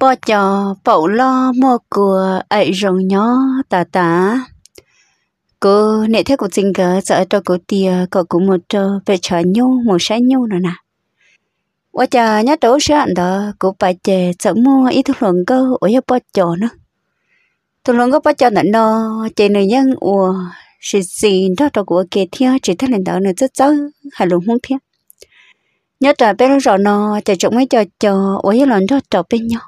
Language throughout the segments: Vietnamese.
bò cho bậu lo mò của ấy rồng nhó tà tà cô nệ thế cuộc tình cờ sợ cho cô tia cậu cũng một trơ về chở nhu một sáng nhu nữa nè quá chờ nhớ đổ sữa ăn đó cô bà chè sợ mua ít thuốc lượng cơ ở nhà bỏ cho nữa thuốc lượng cơ bò cho nữa nó chè người nhân ủa sự gì đó cho cô kia thia chỉ thấy lần đó nữa rất rõ hay luôn không thia nhớ trả bé rõ nó chè chúng mấy cho cho ở nhà lần đó trọ bên nhau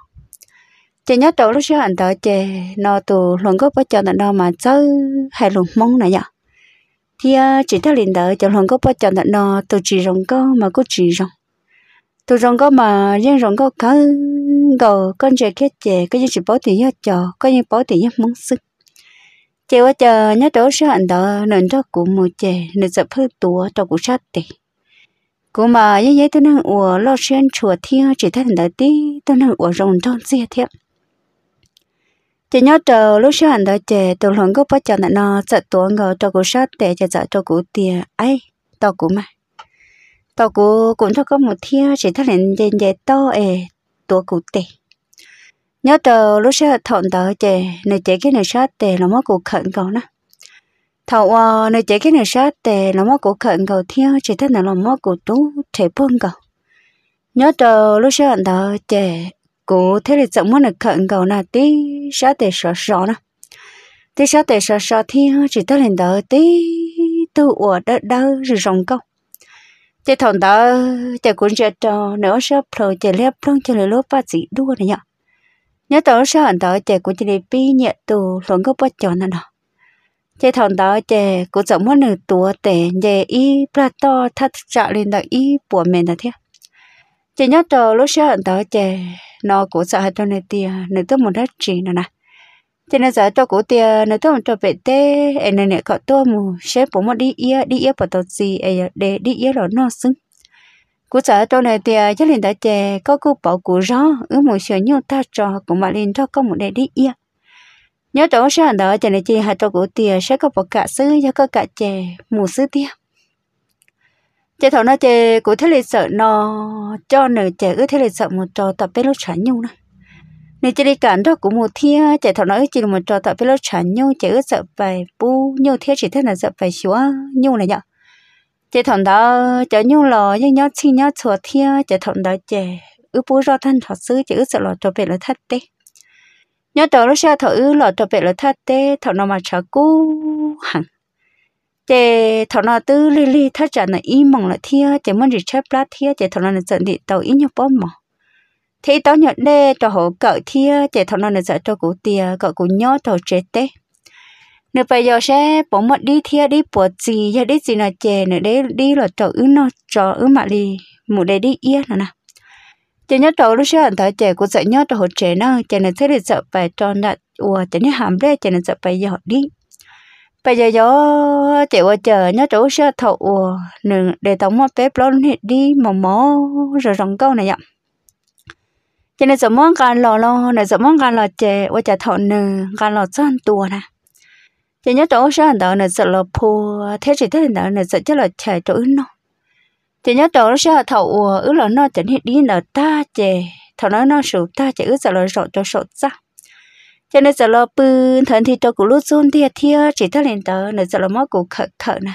chị nhớ tổ lúc xưa anh tới chị nó tụ luôn có bao giờ nó mà chơi hay luôn mong này nhở thì à, chỉ thấy liền tới cho luôn có bao giờ nó nó tụ chỉ rồng có mà cứ chỉ rong tụ rong có mà riêng rong có cá gò con trẻ kết chị có như chỉ bỏ tiền hết cho có như bỏ tiền hết muốn sức chị qua chờ nhớ tổ xưa anh tới nên cho cụ mua chị nên dập hơi tủa cho cụ sát tiền cụ mà như vậy tôi đang ủa lo xuyên chùa thiêng chỉ thấy thằng tí tôi đang ủa rồng trong xe thiệp chỉ nhớ chờ lúc sáng hành đó chè tụ lồng có bắt chọn nó ờ, sợ tuấn ngờ cho cụ sát để cho sợ cho cụ tiền ấy tao cụ mà tao cụ cũng cho có một thiên chỉ thắt lên trên dây to ề tua cụ tiền nhớ chờ lúc sáng thọn đó chè nơi chè cái nơi sát để nó mất cụ khẩn cầu nè thầu à ờ, nơi chè cái nơi sát để nó mất cụ khẩn cầu thiên chỉ thắt là nó mất cụ tú thể phương cầu nhớ chờ lúc sáng đó chè cố thế là rộng muốn là khẩn cầu là tí sợ để sợ sợ nè tí sợ để sợ sợ thì chỉ tới lên đó tí tu ở đó đó rồi rồng câu thế thằng đó chạy cũng chưa cho nữa sợ pro thế lép pro thế là lốp bát gì đua này nhở nhớ tới sợ anh đó chạy cũng chỉ để bi nhẹ tu luôn có bắt chọn nè thế thằng đó chạy cũng rộng muốn là tua tệ về y to thắt chợ lên đó y bùa mền là thế chỉ nhớ tới lúc sợ anh đó chạy nó cũng sợ cho nên tia nên tôi muốn đất chỉ nữa nè cho nên giờ tôi cũng tia nên tôi muốn cho về tê nên này cậu tôi mù xếp bố một đi yết đi yết bảo tôi gì để đi yết rồi nó xứng cú sợ tôi này tia cho nên đã chè có cố bảo cố rõ ứ một sửa nhau ta trò cũng mà lên cho có một để đi yết, nhớ tôi sẽ đó cho nên chị hai tôi cũng tia sẽ có bảo cả xứ, cho có cả chè mù xứ tiêm chế thầu nó chế của thế lịch sợ nó cho nè chế ước thế lịch sợ một trò tập bên lúc chả nhung này nửa chế đi cản đó của một thiên chế thầu nó chỉ là một trò tập bên lúc chả nhung chế ước sợ phải bu nhung thiên chỉ thế là sợ phải xóa nhung này nhở chế thầu đó chế nhung lò nhưng nhớ xin nhớ chùa thiên chế thầu đó chế ước bu do thân thọ sứ chế ước sợ lò cho về là thất tê nhớ đầu lúc xa thọ ước lò cho về là thất tê thọ nó mà chả cú hằng chế thọ nó tư li li thắt chặt nó im mong là thia chế muốn gì chép lá thia chế thọ nó giận thì tàu ít nhau bom mà thế tao nhận đê cho họ cỡ thia chế thọ nó giận cho cụ tia cỡ cụ nhớ cho chế tê nếu bây giờ sẽ bỏ mất đi thia đi bỏ gì ya đi gì là chế nữa đấy đi là cho ứ nó cho ứ mà đi một để đi yên nữa nè chế nhớ trâu lúc sáng anh thấy chế cũng sợ nhớ trâu hột chế nó chế nó thấy được sợ phải cho nè ủa chế nó hàm đấy chế nó sợ phải giờ đi bây giờ gió chịu ở chờ nhớ chỗ xe thụ nương để tống một bếp lon hết đi mà mó rồi rồng câu này nhở cho nên giống món gan lò lo này giống món gan lò chè qua chờ thọ nè gan lò chân tua nè cho nhớ chỗ xe đó này sợ lò phù thế chỉ thế đó này sợ chắc là chè chỗ nó cho nhớ chỗ xe thụ ứ là nó chẳng hết đi là ta chè thọ nó nó sụp ta chè ứ sợ là sợ cho sợ chắc cho nên giờ lo bươn thần thì tôi cũng lúc run à, thì thia chỉ thắc lên tờ nữa giờ lo mất cũng khờ khờ nè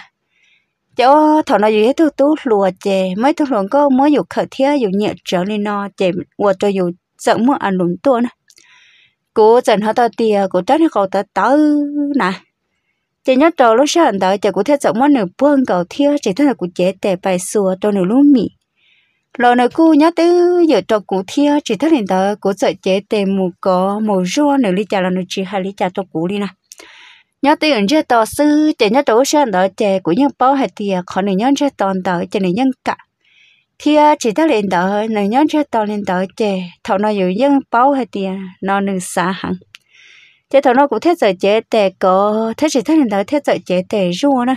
cho thọ nó dùng hết tôi tú lùa chè mấy tôi luôn có mới dù khờ thia dù nhựa trở lên nó chè qua tôi dùng sợ mua ăn lùn tuôn, nè cố dần họ tao tia cố trách nó cầu tao tớ nè chỉ nhớ trâu lúc sáng tới chỉ cố theo sợ mua nửa buông cầu thia chỉ thắc là cố chế tè bài xùa cho nửa lúc mì lò nợ cu nhớ tứ giờ cho cũng thia chỉ thức hiện tờ của sợi chế tề mù có mù rua nữa ly trà là nửa chỉ hai ly trà cho cũ đi nè nhớ tứ ẩn chế tò sư chế nhớ tổ sơn tờ chế của nhân bao hạt thia khỏi nửa nhớ chế toàn tờ chế nửa nhân cả thia chỉ thức hiện tờ nửa nhớ chế toàn hiện tờ chế thầu nó dự nhân bao hạt thia nó nửa xa hẳn chế thầu nó cũng thế sợi chế tề có thế chỉ thức hiện tờ thế sợi chế tề rua nè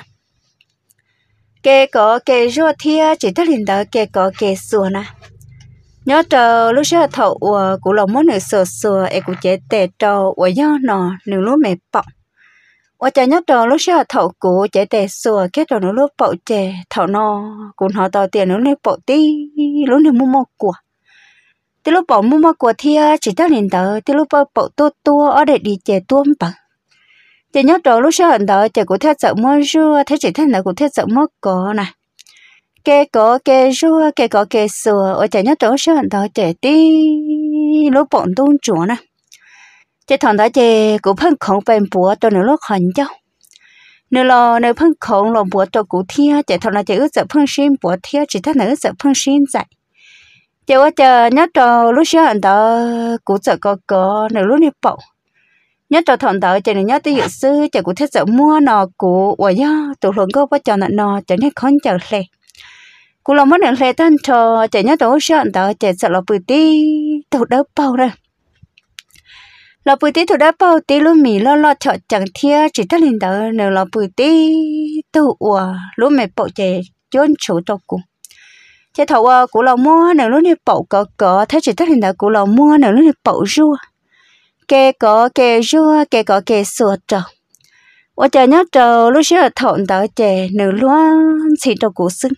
kê có kê rùa thia chỉ tất linh đó kê có kê sùa nè nhớ trò lúc xưa thọ ủa cụ lòng món nửa sờ sờ e cụ chế tè trò ủa do nọ nửa lúc mẹ bọc ủa chả nhớ trò lúc xưa thọ cụ chế tè sờ kết trò nửa lúc bọc chè thọ nọ cụ họ tò tiền nửa lúc bọc tí lúc nửa mua mua của tí lúc bọc mua mua của thia chỉ tất linh đó tí lúc bọc bọc tua tua ở đây đi chè tuôn bằng chị nhớ trò lúc sau hình đó chị cũng theo sợ mua rua thế chị thấy là cũng theo sợ mua cỏ nè kê cỏ kê rua kê cỏ kê sửa ở chị nhớ trò lúc sau hình đó chị đi lúc bọn tung chùa nè chị thằng đó chị cũng phân khổng bền búa tôi nữa lúc hình cháu nếu lo nếu phân khổng lòng búa tôi cũng thia chị thằng đó chị ước sợ phân xin búa thia chị thấy là ước phân xin dạy chị ở chờ nhớ trò lúc sau hình đó cũng sợ có có nếu lúc đi bỗng nhớ trò thằng đó là nhớ tới dự sư chỉ có thích sợ mua nó của và nhớ tụ hưởng cơ bắt cho nó nọ chạy nhớ khốn chờ lệ cú lòng mất lệ thân trò chỉ nhớ tổ sợ đó chỉ sợ là bụi tí tụ đỡ bao rồi là bụi tí tụ đỡ bao tí luôn mì lo lo chọn chẳng thia chỉ tất liền đó nếu là bụi tí tụ ủa lúc mẹ bộ chạy chôn chủ cho cụ, chỉ thầu cú lòng mua nếu lúc này bộ cỡ cỡ thế chỉ tất liền đó cú lòng mua nếu lúc này bộ rua kê có kê rua kê có kê sửa trầu ở chờ nhớ trầu lúc xưa thọn tới chè nửa luôn xịt trầu củ sưng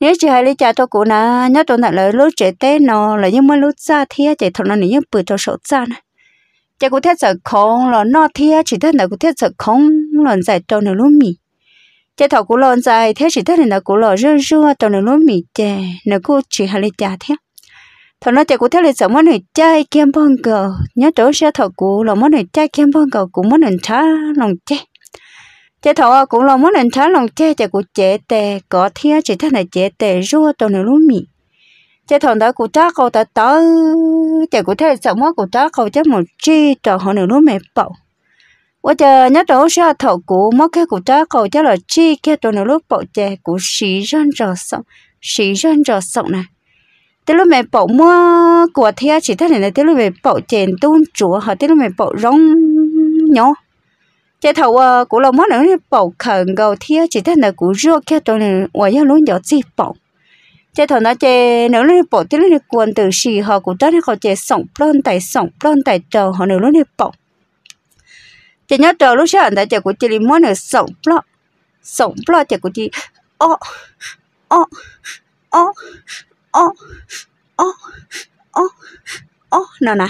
nếu chị hai lý cha trầu củ nà nhớ trầu nặng lời lúc trẻ té nó là những mới lúc xa thia trẻ thọn là những bự trầu sổ xa nè chè cũng thiết sợ không là nó thia chỉ thiết là cũng thiết sợ không là giải trầu nửa lúc mì chè thọ củ lần giải thế chỉ thiết là củ lò rưa rưa trầu nửa lúc mì chè nửa củ chỉ hai lý cha thiết thọ nó chạy cụ theo lịch sử món này chai kem bông cờ nhớ chỗ xe thọ cụ là món này chai kem bông cờ cũng món này chá lòng chê chê thọ cũng là món này chá lòng chê chạy cụ chê tè có thia chỉ thế này chê tè rua tàu này lúa mì chạy thọ đó cụ chá cầu ta tớ chạy cụ theo lịch sử món cụ chá cầu chê một chi trò họ này lúa mẹ bậu và chờ nhớ chỗ xe thọ cụ mất cái cụ chá cầu chê là chi kia tàu này lúa bậu chạy cụ xì răn rò sọng xì răn rò sọng này thế lúc mẹ bỏ mua của thia chỉ thế này là thế lúc mẹ bỏ chèn tuôn chúa họ thế lúc mẹ bỏ rong nhỏ chế thầu ờ, của lòng mắt nữa bỏ khẩn gầu thia chỉ thế là của rượu kia tôi này ngoài ra luôn nhỏ gì bỏ chế thầu nó chế nếu lúc bỏ thế lúc quần từ xì họ của ta họ chế sòng plon tại sòng plon tại trầu họ nữa lúc bỏ chế nhớ trầu lúc sáng tại chế của chị mua nữa sòng plon sòng plon chế của chị ó ô nó nè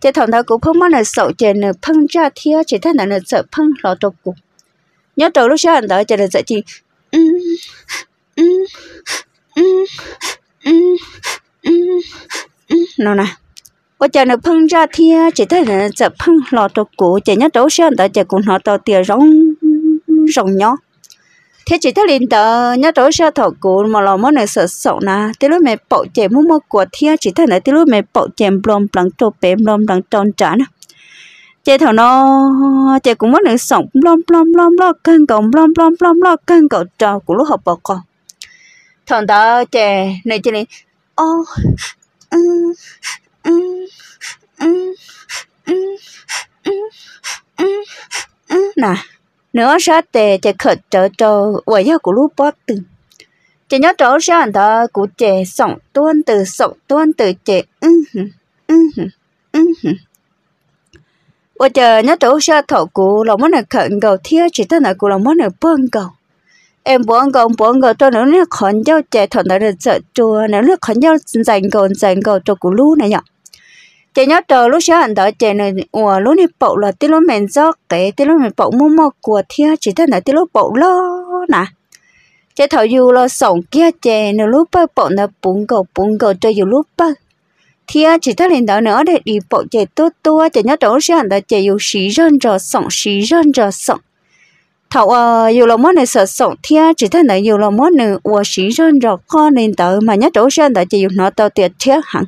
chế thằng đó cũng không mất là sợ chế nó phăng ra thia chế thằng đó nó sợ phăng lọt trộn cụ nhớ đầu lúc sáng đó chế nó sợ chị nó nè ở chế nó phăng ra thia chế thằng đó nó sợ phăng lọt trộn cụ chế nhớ trộn sáng đó chế cũng họ tao tiệt rong rong nhỏ thế chỉ thấy linh tờ nhớ trối sao thọ cụ mà lo món này sợ sợ na thế lúc mẹ bậu chè mua mua của thế chỉ thấy này thế lúc mẹ bậu chè blom blom trâu bé blom blom tròn trả nè chè thọ nó chè cũng món này sống blom blom blom blom căng cầu blom blom blom blom căng cầu trò của lúc học bọc con thằng ta chè này chè này ô ừ ừ ừ ừ ừ ừ nè nữa sa tệ chạy khởi trở trở quầy yêu của lúc bóp từng chị nhớ trở ra anh ta của chị sọng tuôn từ sọng tuôn từ chị ưng hử ưng hử ưng hử ủa chờ nhớ trở ra thọ của lòng món này khẩn cầu thiê chỉ thân là của lòng món này bơm cầu em bơm cầu bơm cầu cho nó nó khẩn nhau chạy thọ nó được sợ chua nó nó khẩn nhau dành cầu dành cầu cho của lúc này nhở chị nhớ chờ lúc sáng anh đó chị này ủa lúc này bộ là tí lúc mình gió kể tí lúc mình bộ mua mua của thia chị thế là tí lúc bộ lo nè chị thầu dù là sống kia chị nó lúc bao bộ là bún cầu bún cầu cho dù lúc bao thia chị thế lên đó nữa để đi bộ chị tốt tua chị nhớ chờ lúc sáng anh đó chị dù xí rơn rò sống xí rơn rò sống thầu à ờ, dù là món này sợ sống thia chỉ thế là dù là món này ủa xí rơn rò con nên tớ mà nhớ chờ lúc sáng anh đó chị dù nó tao tiệt thiệt hẳn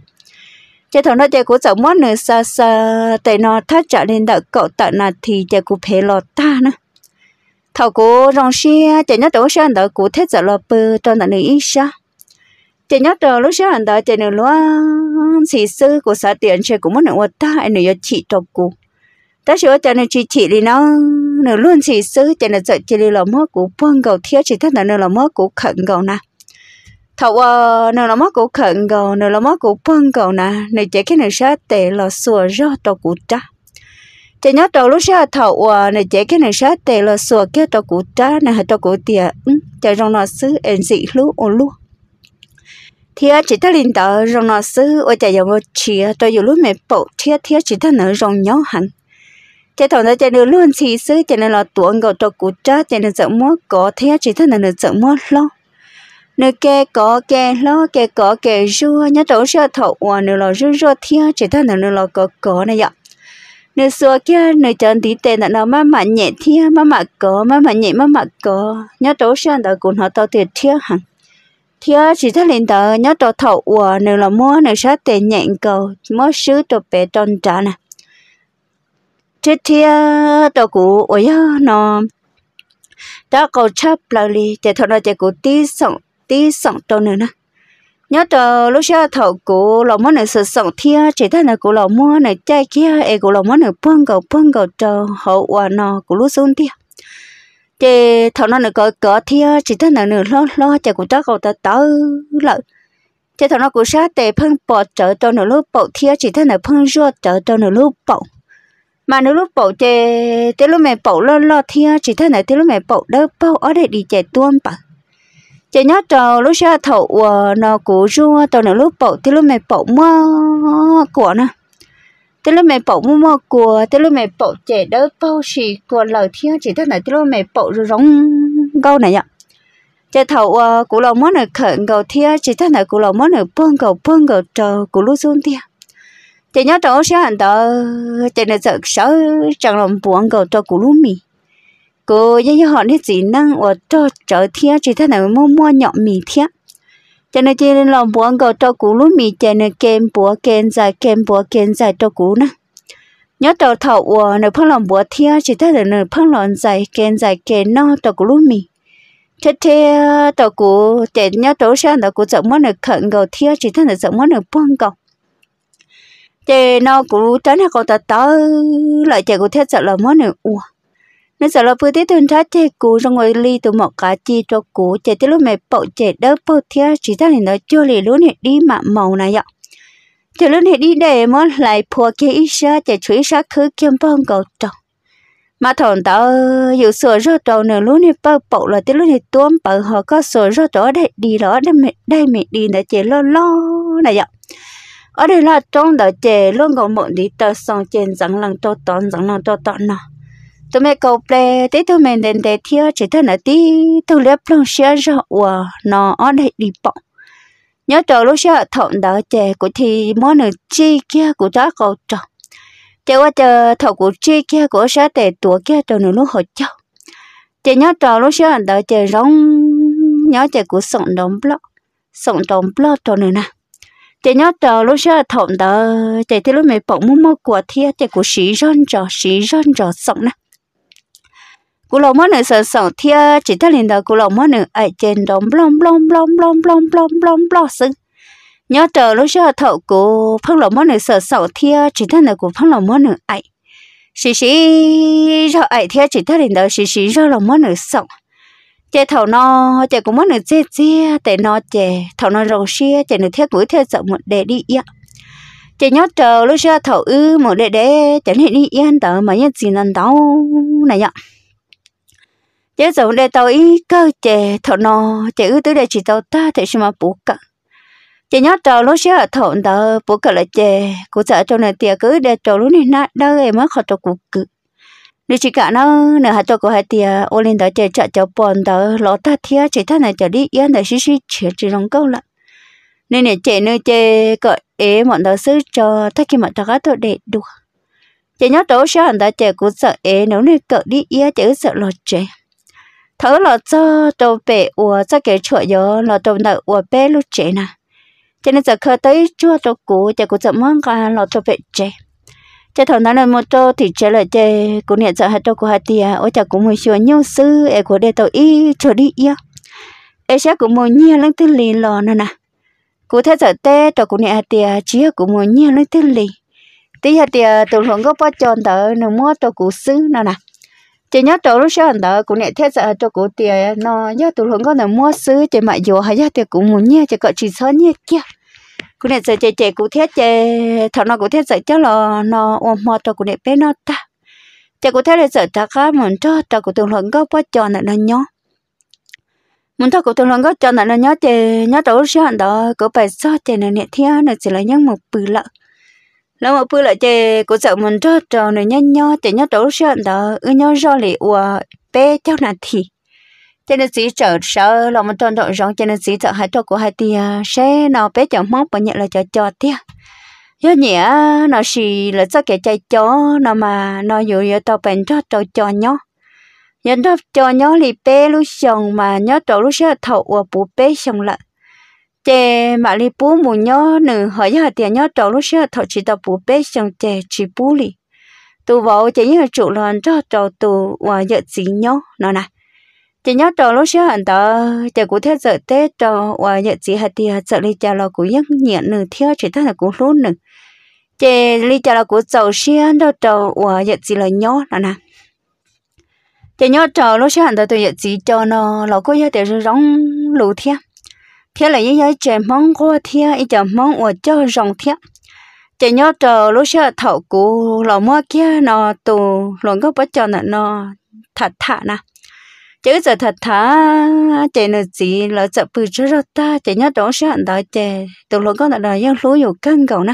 chế thằng nó chế của cháu món nữa sa sa tại nó thắt trở nên đợi cậu tận là thì chế của phê lọt ta nữa thầu của rong xe chế nhớ đổ xe đợi của thế giờ lọt bơ cho là nữ ít xa chế nhớ đổ lúc xe anh đợi chế nữ luôn xì sư của xã tiền chế của món nữa ta anh nữ chị cho của ta sửa cho nên chị chị đi nó nữ luôn xì sư chế nữ sợ chế đi là mất của buông cầu thiếu chỉ thắt là nữ là mốt của khẩn cầu nào thầu ờ, nào là mất của khẩn cầu nào là mất của phân cầu nè này chỉ cái này sẽ tệ là sửa rõ tàu của cha chỉ nhớ tàu lúc sẽ thầu ờ, này chỉ cái này sẽ tệ là sửa cái tàu của cha này hay tàu của tiệt ừ, chỉ trong nó xứ em dị lú ô lú thì chỉ ta linh tờ trong nó xứ ở chỉ dùng một chia tôi dùng lúc mẹ bộ thiết thiết chỉ ta nữa trong nhớ hẳn chỉ thằng đó chỉ được luôn chỉ xứ chỉ nên là tuồng cầu tàu của cha chỉ nên sợ mất có thiết chỉ ta nữa sợ mất lo nơi kê có kê lo kê có kê rua nhớ tổ sơ thọ hòa nửa lò rua rua thia chỉ ta nửa nửa lo có có này ạ nửa xua kia nửa chân tí tê nửa nó má mà nhẹ thia má mà có má mà nhẹ má mà có nhớ tổ sơ đó cũng họ tao tiền thia hẳn thia chỉ ta lên tờ nhớ tổ thọ hòa nửa lò mua nửa sát tê nhẹ cầu mua sứ tổ bé tròn trả nè chết thia tổ cụ ôi nó đó cầu chấp lời để thôi nó chỉ cụ tí sống tí sòng trâu nữa nè nhớ cho lúc xưa thọ cụ lò món này sự sống thia chỉ thấy là cụ lò mua này chai kia e cụ lò món này buông cầu buông cầu trâu hậu quả nọ cụ lúc xuống thia chị thọ nó nữa cỡ cỡ chỉ thấy là nửa lo lo chả cụ trâu cầu ta tớ lợi chị thọ nó cụ sát tệ phân bỏ trợ cho nửa lúc bậu thia chỉ thấy là phân rua trợ cho nửa lúc bậu mà nếu lúc bậu chè tới lúc mẹ bậu lo lo thia chỉ thấy này tới lúc mẹ bậu đỡ bậu ở đây đi chè tuôn bậu chị nhớ trò lúc xưa thầu ờ, nó cũ rua tao nó lúc bậu thì lúc mày bậu mơ của nè thế lúc mày bậu mua của thế lúc mày bậu trẻ đỡ bao xì của lời thiên chỉ thế này thế lúc mày bậu rồi giống câu này nhở chị thầu ờ, của lầu món này khẩn cầu thiên chỉ thế này của lầu món này buông cầu buông cầu trò của lúc xuống thiên chị nhớ trò xưa hẳn tờ chị này sợ sợ chẳng lòng buông cầu trò của lúc mì cô yên yên họ đi chỉ năng ở chỗ chợ thiên chỉ thế này mua mua nhọ mì thiên cho nên chỉ nên lòng buồn cầu cho cú lúa mì cho nên kem bún kem dài kem bún kem dài cho cú nè nhớ đầu thầu ở nơi phong lòng búa thiên chỉ thế này nơi phong lòng dài kem dài kem no cho cú lúa mì thế thế cho cú chạy nhớ đầu sang cho cú chậm muốn được khẩn gạo thiên chỉ thế này chậm muốn được buông gạo, thế nó cú tránh hay cầu ta tới lại chạy cú thiết sợ là muốn được uổng nên sợ là phương tiết thường thắt chê cú rồi ngồi ly tụ một cá chi cho cú chê tiết lúc mẹ bộ chê đỡ bộ thia chỉ ta nên nó cho lì luôn hết đi mà màu này ạ thì luôn hết đi để mà lại phua kia ít xa chê chú ít xa khứ kiêm bông cầu trọng mà thằng tao dù sửa ra trâu nữa luôn hết bao bộ là tiết lúc hết tuôn bờ họ có sửa ra trâu đây đi đó đây mẹ đây mẹ đi là chê lo lo này ạ ở đây là trong đó chê luôn còn một đi tờ xong trên rằng lần cho tòn rằng lần cho tòn nào tụi mẹ cầu ple thế tụi mình đến để thiêu chỉ thân là tí tụi lép lòng xe rõ của nó ở đây đi bộ nhớ trò lúc xe thọn đỡ chè của thì món ở chi kia của đó cầu trọ chè qua chờ thọ của chi kia của xe để tuổi kia cho nữ lúc hồi cháu chè nhớ trò lúc xe đỡ chè rong nhớ chè của sọng đóng blog sọng đóng blog cho nữ nè chị nhớ trò lúc xưa thọn đó chị thấy lúc mẹ bỗng mua mua của thia chị của sĩ rơn trò sĩ rơn trò sống nè cú lồng mất nữa sợ sợ thia chỉ thắt linh đầu cú lồng mất nữa ai trên đống blong blong blong blong blong blong blong blong sưng nhớ chờ lúc chưa thợ cú phăng lồng mất nữa sợ sợ thia chỉ thắt là cú phăng lồng mất nữa ai xì xì rồi ai thia chỉ thắt linh đầu xì xì rồi lồng mất nữa sợ chè thầu nó chè cũng mất nữa chè chè tại nó chè thầu nó rồi xia chè nữa thia mũi thia rộng một đệ đi ạ chị nhớ chờ lúc xưa thầu ư một đệ đệ chẳng hiện đi yên tờ mà nhất gì năn đau này ạ chế dụng để tao ý cơ chế thọ nọ chế ư tới đây chỉ tao ta thì xem mà bù cả chế nhớ trò lúc xưa ở thọ đó bù cả là chế cụ sợ cho nên tiệc cứ để trò lúc này nát đâu em mất khó cho cụ cứ, nếu chỉ cả nó nửa hạt cho của hai tiệc ô lên đó chế chợ cho bọn đó lọ ta thia chỉ ta này trở đi yên để xí xí chế chỉ lòng câu lại nên để chế nơi chế cỡ ế bọn đó xứ cho tất cả mọi thứ cá tôi để được chế nhớ trò sẽ anh ta chế cụ sợ ế nếu nơi cỡ đi yên chế sợ lọt chế thở là cho trâu bể ủa cho cái chỗ gió là trâu nợ ủa bé lúc trẻ nè cho nên giờ khơi tới chưa trâu cũ chả cũng chậm mong cả là trâu bể trẻ chả thằng nào là một trâu thì trẻ là trẻ cũng nhận giờ hai trâu của hai tia ủa chả cũng mua sữa nhiều sư em của đây tàu y trở đi yêu em sẽ cũng mua nhiều lắm thứ lì lò nữa nè cụ thế giờ tê trâu cũng nhận tia chỉ cũng mua nhiều lắm thứ lì tí hạt tia tụi hưởng có bao tròn tới nó mua trâu cũ sư nữa nè chỉ nhớ trâu lúc sáng đó cũng nhẹ thế giờ cho cụ tiền nó nhớ tụi lớn con là mua sứ chỉ mà vô hay nhớ tiền cũng muốn nhớ chỉ có chỉ số nhớ kia cụ nhẹ giờ chỉ chỉ cụ thế chỉ thằng nó cụ thế giờ cho là nó ôm mò cho cụ nhẹ bé nó ta chỉ cụ thế giờ ta cá muốn cho ta cụ tụi lớn con bắt cho nè nó nhớ muốn cho cụ tụi lớn con cho nè nó nhớ chỉ nhớ trâu lúc sáng đó cụ phải sao chỉ nó nhẹ thế nó chỉ là nhớ một bự lợn lâu mà phơi lại chè cũng sợ mình rất trò này nhăn nhó chè nhớ đấu sợn đó ư nhớ do lì ua bé cháu nà thì cho nên sĩ trở sợ lòng mình tròn trọn rong cho nên sĩ sợ hai trò của hai tia sẽ nào bé chẳng móc và nhận là cho cho tia do nhỉ nó xì là cho kẻ chạy chó nó mà nó dụ dụ tao bèn cho trò cho nhó nhận đó cho nhó thì bé lúc xong mà nhó trò lúc sẽ thầu ua bù bé xong lận chè mà li bú mù nhó nữ hỏi giờ tiền nhó trâu lúc xưa thọ chỉ tao bú bé xong chè chỉ bú li tu vợ chỉ như trụ lần cho trâu tu và giờ chỉ nhó nó nè chè nhó trâu lúc xưa hẳn tao chè cũng thế giờ tết trâu và giờ chỉ hạt tiền giờ li chè lo cũng nhắc nhẹ nữ theo chỉ thế là cũng lún nữ chè li chè là cũng trâu xưa đâu trâu và giờ chỉ là nhó nó nè chè nhó trâu lúc xưa hẳn tao tôi giờ chỉ cho nó lo cũng giờ tiền rong lù theo thế là những cái trẻ mong qua thế ý giờ mong ở cho rồng thế trẻ nhớ chờ lúc xưa thầu cũ lò mua kia nó tù lò gốc bắt cho nó thật thà nè chứ giờ thật thà trẻ nó gì là sợ bự cho ra ta trẻ nhớ đó sẽ đó trẻ tù lò gốc là những lúa nhiều căng cầu nè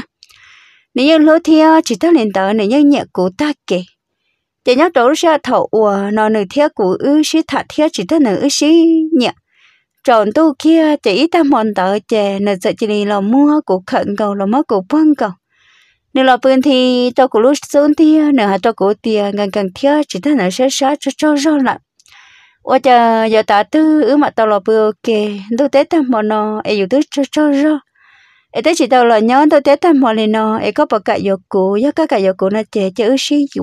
nếu như lúa thì chỉ ta lên tới nếu như nhẹ của ta kể trẻ nhớ đó sẽ thầu ủa nó nửa thế của ư sĩ thật thế chỉ ta nửa ư sĩ nhẹ trọn tu kia chỉ ta mòn tờ chè nè sợ chỉ là mua của khẩn cầu là mất của vâng cầu nếu là phương thì tôi cũng lúc xuống thì nửa hạt tôi cũng tiền gần gần thiếu chỉ ta nửa sẽ sát cho cho rõ lại ở chờ giờ ta tư ứ mà tao là vừa kề tôi tế tâm mòn nó ấy dù tư cho cho rõ ấy tế chỉ tao là nhớ tôi tế tâm mòn này nó ấy có bậc cả dầu cũ do các cả dầu cũ nó chè chứ ứ xí gì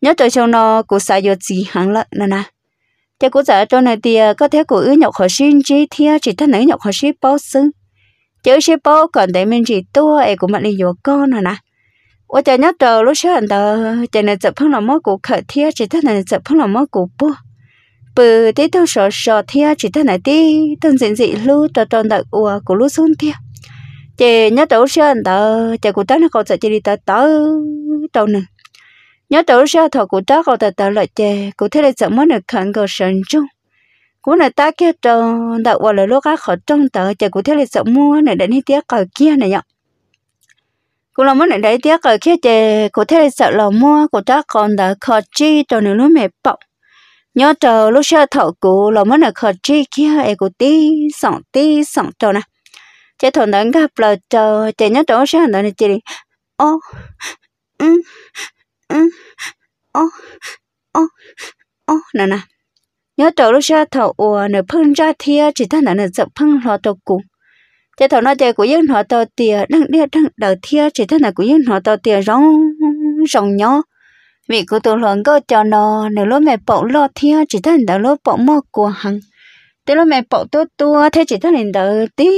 nhớ tôi trong nó cũng xài dầu gì hẳn lợn nè nè thế cũng giờ cho này thì ờ, có thể của ứ nhọc khó xin chỉ thia ờ, chỉ thân ấy nhọc khó xin bao xứ chứ xin bao còn đấy mình chỉ tua ờ, ấy của mình đi vô con rồi nè ô chả nhớ đầu lúc xưa anh ta chả này tập phong làm mất cụ khởi thia chỉ thân này tập phong làm mất cụ bố bự tí tôi sợ sợ thia chỉ thân này tí thân diện dị lưu cho tròn đặc ua của lúc xuống thia chị nhớ đầu xưa anh ta chả cụ ta nó còn sợ chỉ đi tới tới đầu này nhớ tổ ra thọ của ta gọi ta tạo lại chè cụ thế là chẳng muốn được khẩn cầu sân chung cụ là ta kia trâu đạo qua là lúc khác khỏi trong tờ chè cụ thế là chẳng mua này đến hết tiếc cờ kia này nhở cụ là muốn này đấy tiếc cờ kia chè cụ thế là sợ là mua của ta còn đã khó chi cho nên lúc mẹ bọc nhớ trâu lúc ra thọ cụ là muốn là khó chi kia ai cụ tí sòng tí sòng trâu nè chè thọ đã gặp là trâu chè nhớ tổ ra đó này chị đi ô ừ ô ô ô nè nè nhớ trâu lúc xa thầu ủa, nửa phun ra thia chỉ thân là nửa dập phun tổ tàu cũ thế thầu nói tiền của dân họ tổ tiền đang đi đang đầu thia chỉ thân là của dân họ tổ tiền rong rong nhó. vì của tổ lần có cho nó nửa lúc mẹ bậu lo thia chỉ thân là lúc bậu mò của hằng thế lúc mẹ bậu tua tua thế chỉ thân là đầu tí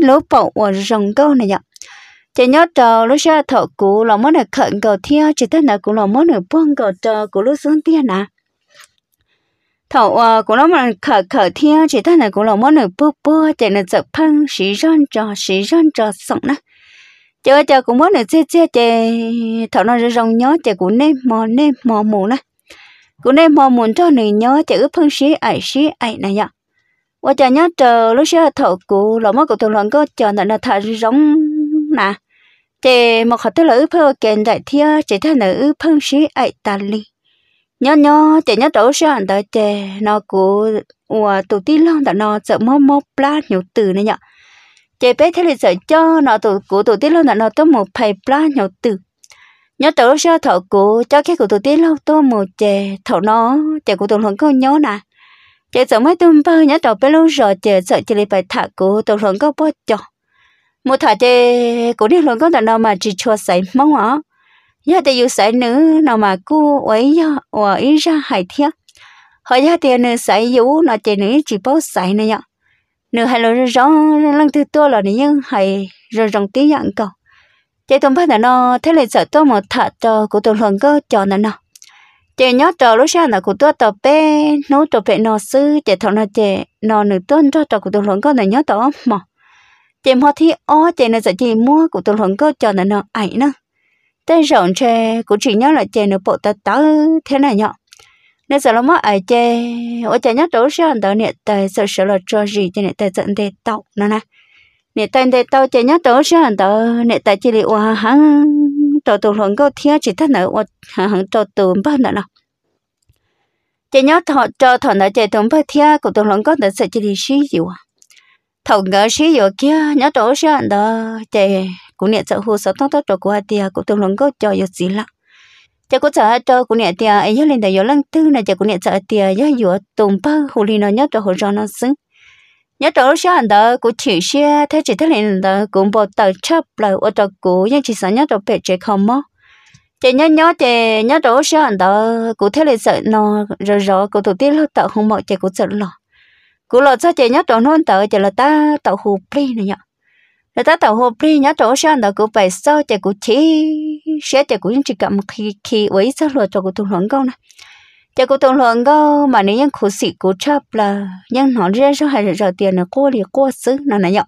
lúc bậu ùa rong câu này nhở chỉ nhớ chờ lúc xưa thọ cũ là món được khẩn cầu theo chỉ tất là cũng là món được buông cầu chờ của lúc xuống tiên à thọ à cũng là món khẩn khở theo chỉ tất là cũng là món được bơ bơ chỉ là giật phân sĩ răn trò sĩ răn trò sống nữa chờ chờ cũng món được chia chia chỉ thọ nó rong nhớ chỉ cũng nên mò nên mò mù nữa cũng nên mò mù cho người nhớ chỉ ước phân sĩ ấy sĩ ấy này nhở và chờ nhớ chờ lúc xưa thọ cũ là món cầu thằng loạn có chờ là thà rong nè chế mà khó tư là ư phơ kèn đại thia chế thay là ư phân sĩ ai ta li nhớ nhớ chế nhớ đấu sẽ hẳn tới chế nó cú ủa tổ tiên lon đã nó sợ mò mò pla nhiều từ này nhở chế bé thế là sợ cho nó tổ cú tổ tiên lon đã nó tôi một phải pla nhiều từ nhớ đấu sơ thọ cú cho cái của tổ tiên lon tôi một chế thọ nó chế của tổ hưởng có nhớ nè chế sợ mấy tôi bơ nhớ đầu bé lâu rồi chế sợ chế lại phải thả cú tổ hưởng có bao cho một thỏa thế cũng đi luôn có thể nào mà chỉ cho sấy mong ạ? giờ thì dùng sấy nữ nào mà cô ấy ra ấy ra hải thiệt. họ giờ thì nữ sấy yếu nó chỉ nữ chỉ bao sấy này ạ nữ hay là rong lăng thứ to là nhưng hay rồi rong tiếng dạng cầu chị tụm phát là nó thế là sợ tôi một thợ tờ của tụm luận có cho nó nào. chị nhớ tờ lúc sau là của tôi tập bé nấu tập bé nó sư chị thằng nó chị nó nữ tuân cho tờ của tụm luận có này nhớ tờ mà chị mua thì ó chị nó giờ chị mua của tôi hưởng cơ cho nó nó ảnh nó tên rộng chè của chị nhớ là chè nó bộ tớ tớ thế này nhọ nên giờ nó mất ấy chè ở chè nhớ đấu sao đó nè tại sợ sợ là cho gì cho nè tại giận để tàu nó nè nè tại để tàu chè nhớ đấu sao đó nè tại chị đi qua hắn tôi tôi hưởng cơ thiệt chỉ thân ở qua hắn tôi tôi bao nữa nè chè nhớ thọ cho thọ nó chè tôi bao thiệt của tôi hưởng cơ nó sợ chị đi suy yếu thầu ngỡ xí giờ kia nhớ chỗ xí anh đó chè cũng niệm sợ hụt sợ tông tông chỗ của tia cũng tương lòng có cho giờ gì lắm chè cũng sợ cho cũng niệm tia ấy nhớ lên đời giờ lần thứ này chè cũng niệm sợ tia nhớ giờ tùng ba hồ ly nó nhớ chỗ hồ cho nó xứng nhớ chỗ xí anh đó cũng chịu xí thế chỉ thế này đó cũng bỏ tờ chấp lại ở chỗ cũ nhưng chỉ sợ nhớ chỗ bể chị không mất chè nhớ nhớ chè nhớ chỗ xí anh đó cũng thế là sợ nó rồi rồi cũng tổ tiên lâu tạo không mọi chè cũng sợ lo cú lọ ra chị nhát chỗ nôn tờ chị là ta tàu hồ pri này nhở là ta tàu hồ pri nhát chỗ sang đó cú phải sao chị cú chỉ sẽ chị cú chỉ cầm khi khi ấy sao lọ cho cú thùng luận câu này chị cú thùng luận câu mà nếu nhân khổ sĩ cú chấp là nhân họ ra cho hai rồi tiền là cô thì cô xứ nó này nhở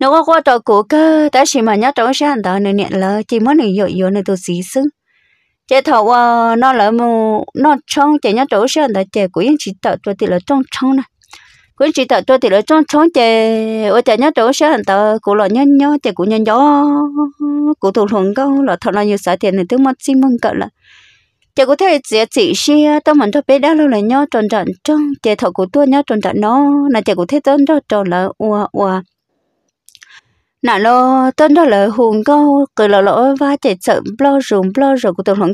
nếu có qua tàu cú cơ ta chỉ mà nhát chỗ sang đó này nè là chỉ muốn này dội dội này tôi xí xứ chế thọ uh, ờ, nó là mu nó trong chế nhá chỗ xưa là chế của yên chỉ tạo cho thì là trong trong này của chỉ tạo cho thì là trong trong chế ở chế nhá chỗ xưa là của lo nhá nhá chế của nhá nhá của thủ luận câu là thằng là nhiều xã tiền thì tướng mất xin mừng cỡ là chế của thế chế chỉ xe tao mình cho bé đã lâu là nhá tròn tròn trong chế thọ của tôi nhá tròn tròn nó là chế của thế tao đó tròn là ua ua nà lo tên đó là hùng câu cười lọ lọ và chạy sợ blo rùng blo rồi của tôi hùng